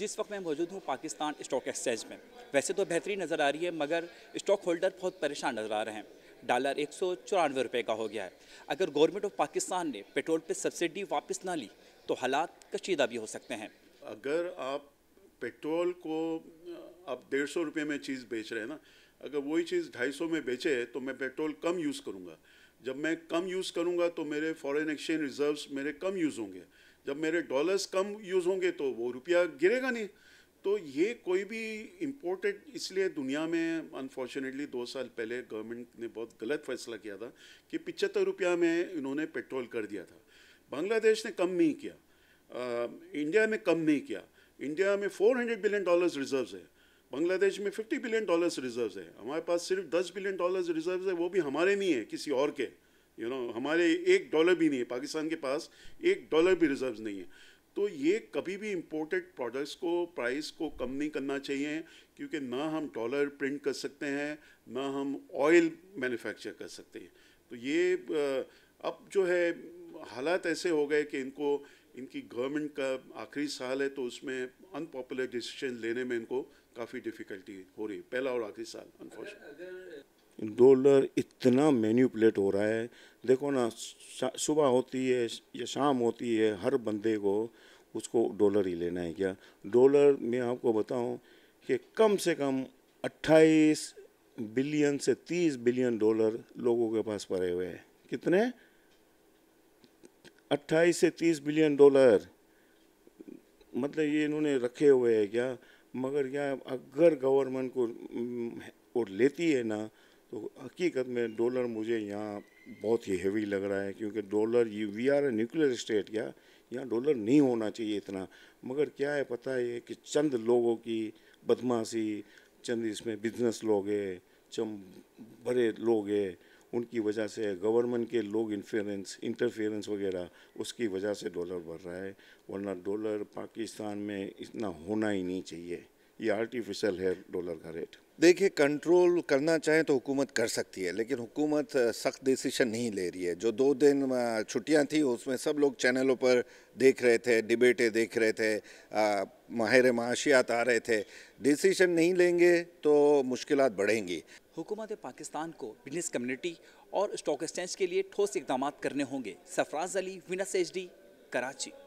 जिस वक्त मैं मौजूद हूँ पाकिस्तान स्टॉक एक्सचेंज में वैसे तो बेहतरी नज़र आ रही है मगर स्टॉक होल्डर बहुत परेशान नज़र आ रहे हैं डॉलर एक सौ चौरानवे रुपये का हो गया है अगर गवर्नमेंट ऑफ पाकिस्तान ने पेट्रोल पे सब्सिडी वापस ना ली तो हालात कशीदा भी हो सकते हैं अगर आप पेट्रोल को आप डेढ़ सौ रुपये में चीज़ बेच रहे हैं ना अगर वही चीज़ ढाई सौ में बेचे तो मैं पेट्रोल कम यूज़ करूँगा जब मैं कम यूज़ करूँगा तो मेरे फॉरन एक्सचेंज रिजर्व मेरे कम यूज़ होंगे जब मेरे डॉलर्स कम यूज़ होंगे तो वो रुपया गिरेगा नहीं तो ये कोई भी इम्पोर्टेड इसलिए दुनिया में अनफॉर्चुनेटली दो साल पहले गवर्नमेंट ने बहुत गलत फैसला किया था कि पिचहत्तर रुपया में इन्होंने पेट्रोल कर दिया था बांग्लादेश ने कम नहीं किया आ, इंडिया में कम नहीं किया इंडिया में 400 बिलियन डॉलर्स रिजर्व्स है बांग्लादेश में 50 बिलियन डॉलर्स रिजर्व्स है हमारे पास सिर्फ 10 बिलियन डॉलर्स रिजर्व्स है वो भी हमारे नहीं है किसी और के यू you नो know, हमारे एक डॉलर भी नहीं है पाकिस्तान के पास एक डॉलर भी रिजर्व नहीं है तो ये कभी भी इम्पोर्टेड प्रोडक्ट्स को प्राइस को कम नहीं करना चाहिए क्योंकि ना हम डॉलर प्रिंट कर सकते हैं ना हम ऑयल मैन्युफैक्चर कर सकते हैं तो ये अब जो है हालात ऐसे हो गए कि इनको इनकी गवर्नमेंट का आखिरी साल है तो उसमें अनपॉपुलर डिसीजन लेने में इनको काफ़ी डिफ़िकल्टी हो रही है पहला और आखिरी साल अनफॉर्चुनेट डॉलर इतना मैन्यूपलेट हो रहा है देखो ना सुबह होती है या शाम होती है हर बंदे को उसको डॉलर ही लेना है क्या डॉलर मैं आपको बताऊं कि कम से कम 28 बिलियन से 30 बिलियन डॉलर लोगों के पास पड़े हुए हैं कितने 28 से 30 बिलियन डॉलर मतलब ये इन्होंने रखे हुए हैं क्या मगर क्या अगर गवर्नमेंट को और लेती है ना तो हकीकत में डॉलर मुझे यहाँ बहुत ही हैवी लग रहा है क्योंकि डॉलर ये we are a nuclear state क्या यहाँ डॉलर नहीं होना चाहिए इतना मगर क्या है पता है कि चंद लोगों की बदमाशी चंद इसमें बिजनेस लोग है चंद बड़े लोग है उनकी वजह से गवर्नमेंट के लोग इन्फ्लुएंस इंटरफेरेंस वगैरह उसकी वजह से डॉलर बढ़ रहा है वरना डॉलर पाकिस्तान में इतना होना ही नहीं चाहिए ये e आर्टिफिशियल है डॉलर का रेट देखिए कंट्रोल करना चाहे तो हुकूमत कर सकती है लेकिन हुकूमत सख्त डिसीशन नहीं ले रही है जो दो दिन छुट्टियां थी उसमें सब लोग चैनलों पर देख रहे थे डिबेटें देख रहे थे माहिर माशियात आ रहे थे डिसीशन नहीं लेंगे तो मुश्किल बढ़ेंगी हुकूमत पाकिस्तान को बिजनेस कम्यूनिटी और स्टॉक एक्सचेंज के लिए ठोस इकदाम करने होंगे सफराज अली विनस एच कराची